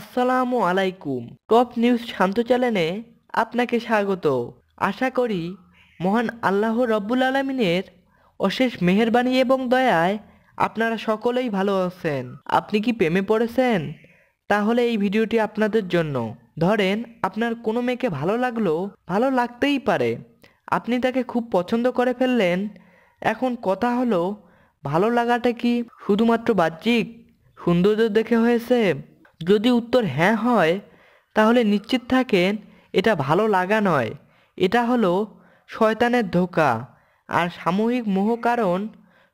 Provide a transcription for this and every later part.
আসসালামু আলাইকুম top news শান্ত চ্যানেলে আপনাকে স্বাগত আশা করি মহান আল্লাহ রব্বুল আলমিনের অশেষ মেহরবানি এবং দয়ায় আপনারা সকলেই ভালো আছেন আপনি কি প্রেমে পড়েছেন তাহলে এই ভিডিওটি আপনাদের জন্য ধরেন আপনার কোনো মেয়েকে ভালো লাগলো ভালো লাগতেই পারে আপনি তাকে খুব পছন্দ করে ফেললেন এখন কথা হলো ভালো লাগাটা কি শুধুমাত্র বাহ্যিক সৌন্দর্য দেখে হয়েছে যদি উত্তর হ্যাঁ হয় তাহলে নিশ্চিত থাকেন এটা ভালো লাগা নয় এটা হলো শয়তানের ধোকা আর সামূহিক মোহ কারণ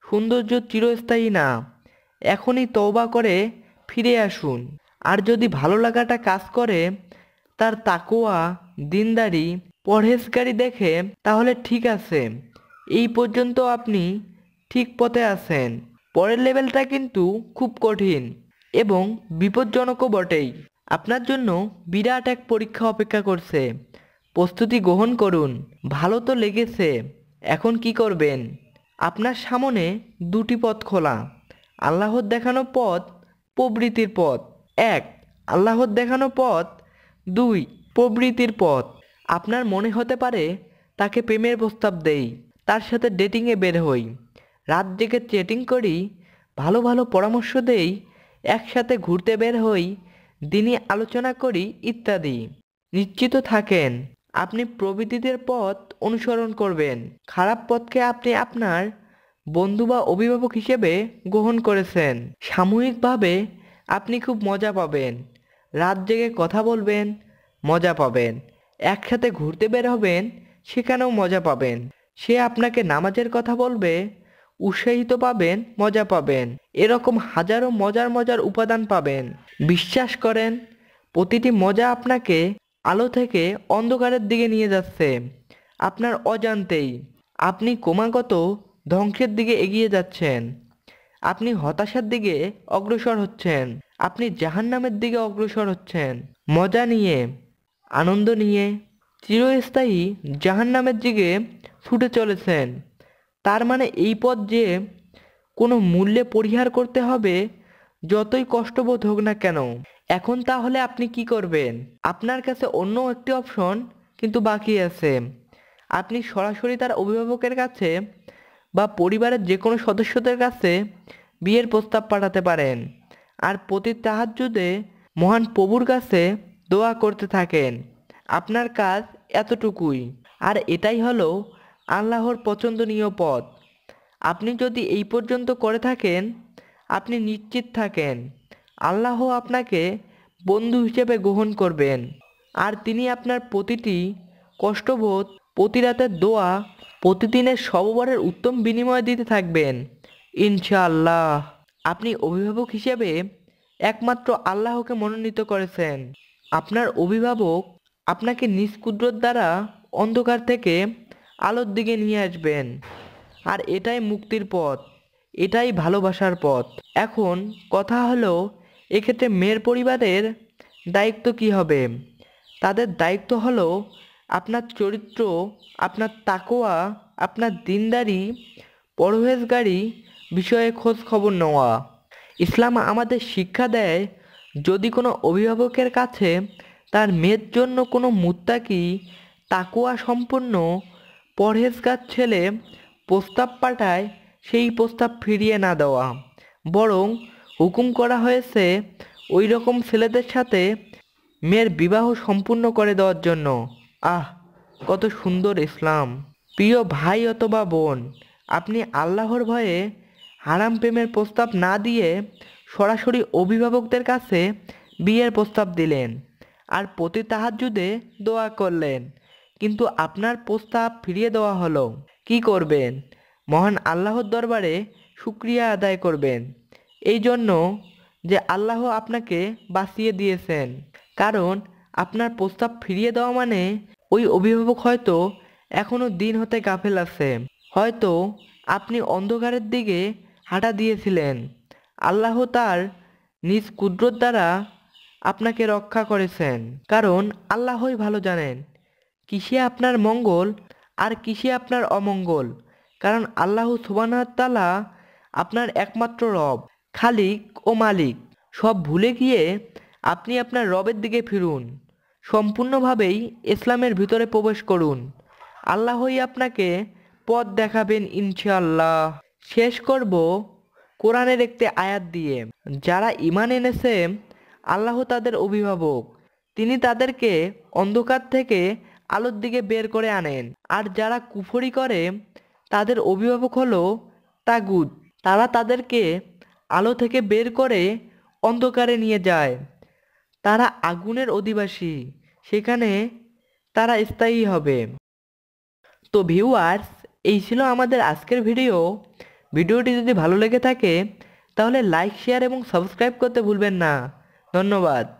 সৌন্দর্য চিরস্থায়ী না এখনই তওবা করে ফিরে আসুন আর যদি ভালো লাগাটা কাজ করে তার তাকোয়া দিনদারি পরহেজগারি দেখে তাহলে ঠিক আছে এই পর্যন্ত আপনি ঠিক পথে আছেন পরের লেভেলটা কিন্তু খুব কঠিন এবং বিপজ্জনকও বটেই আপনার জন্য বিরাট এক পরীক্ষা অপেক্ষা করছে প্রস্তুতি গ্রহণ করুন ভালো তো লেগেছে এখন কি করবেন আপনার সামনে দুটি পথ খোলা আল্লাহর দেখানো পথ প্রবৃত্তির পথ এক আল্লাহর দেখানো পথ দুই প্রবৃত্তির পথ আপনার মনে হতে পারে তাকে প্রেমের প্রস্তাব দেই তার সাথে ডেটিংয়ে বের হই রাত জেগে চেটিং করি ভালো ভালো পরামর্শ দেই একসাথে ঘুরতে বের হই দিনই আলোচনা করি ইত্যাদি নিশ্চিত থাকেন আপনি প্রবৃতিদের পথ অনুসরণ করবেন খারাপ পথকে আপনি আপনার বন্ধু বা অভিভাবক হিসেবে গ্রহণ করেছেন সাময়িকভাবে আপনি খুব মজা পাবেন রাত জেগে কথা বলবেন মজা পাবেন একসাথে ঘুরতে বের হবেন সেখানেও মজা পাবেন সে আপনাকে নামাজের কথা বলবে উৎসাহিত পাবেন মজা পাবেন এরকম হাজারো মজার মজার উপাদান পাবেন বিশ্বাস করেন প্রতিটি মজা আপনাকে আলো থেকে অন্ধকারের দিকে নিয়ে যাচ্ছে আপনার অজান্তেই আপনি ক্রমাগত ধ্বংসের দিকে এগিয়ে যাচ্ছেন আপনি হতাশার দিকে অগ্রসর হচ্ছেন আপনি জাহান্নামের দিকে অগ্রসর হচ্ছেন মজা নিয়ে আনন্দ নিয়ে চিরস্থায়ী জাহান্নামের দিকে ছুটে চলেছেন তার মানে এই পথ যে কোনো মূল্যে পরিহার করতে হবে যতই কষ্টবোধ হোক না কেন এখন তাহলে আপনি কি করবেন আপনার কাছে অন্য একটি অপশন কিন্তু বাকি আছে আপনি সরাসরি তার অভিভাবকের কাছে বা পরিবারের যে কোনো সদস্যদের কাছে বিয়ের প্রস্তাব পাঠাতে পারেন আর প্রতি তাহাজুদে মহান প্রভুর কাছে দোয়া করতে থাকেন আপনার কাজ এতটুকুই আর এটাই হলো আল্লাহর পছন্দনীয় পদ আপনি যদি এই পর্যন্ত করে থাকেন আপনি নিশ্চিত থাকেন আল্লাহ আপনাকে বন্ধু হিসেবে গ্রহণ করবেন আর তিনি আপনার প্রতিটি কষ্টবোধ প্রতি রাতের দোয়া প্রতিদিনের সববারের উত্তম বিনিময় দিতে থাকবেন ইনশাআল্লাহ আপনি অভিভাবক হিসেবে একমাত্র আল্লাহকে মনোনীত করেছেন আপনার অভিভাবক আপনাকে নিষ্কুদ্রর দ্বারা অন্ধকার থেকে আলোর দিকে নিয়ে আসবেন আর এটাই মুক্তির পথ এটাই ভালোবাসার পথ এখন কথা হলো এক্ষেত্রে মেয়ের পরিবারের দায়িত্ব কি হবে তাদের দায়িত্ব হলো আপনার চরিত্র আপনার তাকোয়া আপনার দিনদারি পরহেজগারি বিষয়ে খোঁজ খবর নেওয়া ইসলাম আমাদের শিক্ষা দেয় যদি কোনো অভিভাবকের কাছে তার মেয়ের জন্য কোনো মুত্তাকি তাকোয়া সম্পন্ন পরহেজগার ছেলে প্রস্তাব পাঠায় সেই প্রস্তাব ফিরিয়ে না দেওয়া বরং হুকুম করা হয়েছে ওই রকম ছেলেদের সাথে মেয়ের বিবাহ সম্পূর্ণ করে দেওয়ার জন্য আহ কত সুন্দর ইসলাম প্রিয় ভাই অথবা বোন আপনি আল্লাহর ভয়ে হারাম প্রেমের প্রস্তাব না দিয়ে সরাসরি অভিভাবকদের কাছে বিয়ের প্রস্তাব দিলেন আর প্রতি যুদে দোয়া করলেন কিন্তু আপনার প্রস্তাব ফিরিয়ে দেওয়া হলো কি করবেন মহান আল্লাহর দরবারে শুক্রিয়া আদায় করবেন এই জন্য যে আল্লাহ আপনাকে বাঁচিয়ে দিয়েছেন কারণ আপনার প্রস্তাব ফিরিয়ে দেওয়া মানে ওই অভিভাবক হয়তো এখনও দিন হতে গাফেল আছে হয়তো আপনি অন্ধকারের দিকে হাঁটা দিয়েছিলেন আল্লাহ তার নিজ কুদ্রত দ্বারা আপনাকে রক্ষা করেছেন কারণ আল্লাহই ভালো জানেন কিসে আপনার মঙ্গল আর কিসে আপনার অমঙ্গল কারণ আল্লাহ তালা আপনার একমাত্র রব খালিক ও মালিক সব ভুলে গিয়ে আপনি আপনার রবের দিকে ফিরুন সম্পূর্ণভাবেই ইসলামের ভিতরে প্রবেশ করুন আল্লাহই আপনাকে পথ দেখাবেন ইনশাআল্লাহ শেষ করব কোরআনের একটি আয়াত দিয়ে যারা ইমান এনেছে আল্লাহ তাদের অভিভাবক তিনি তাদেরকে অন্ধকার থেকে আলোর দিকে বের করে আনেন আর যারা কুফরি করে তাদের অভিভাবক হলো তাগুদ তারা তাদেরকে আলো থেকে বের করে অন্ধকারে নিয়ে যায় তারা আগুনের অধিবাসী সেখানে তারা স্থায়ী হবে তো ভিউয়ার্স এই ছিল আমাদের আজকের ভিডিও ভিডিওটি যদি ভালো লেগে থাকে তাহলে লাইক শেয়ার এবং সাবস্ক্রাইব করতে ভুলবেন না ধন্যবাদ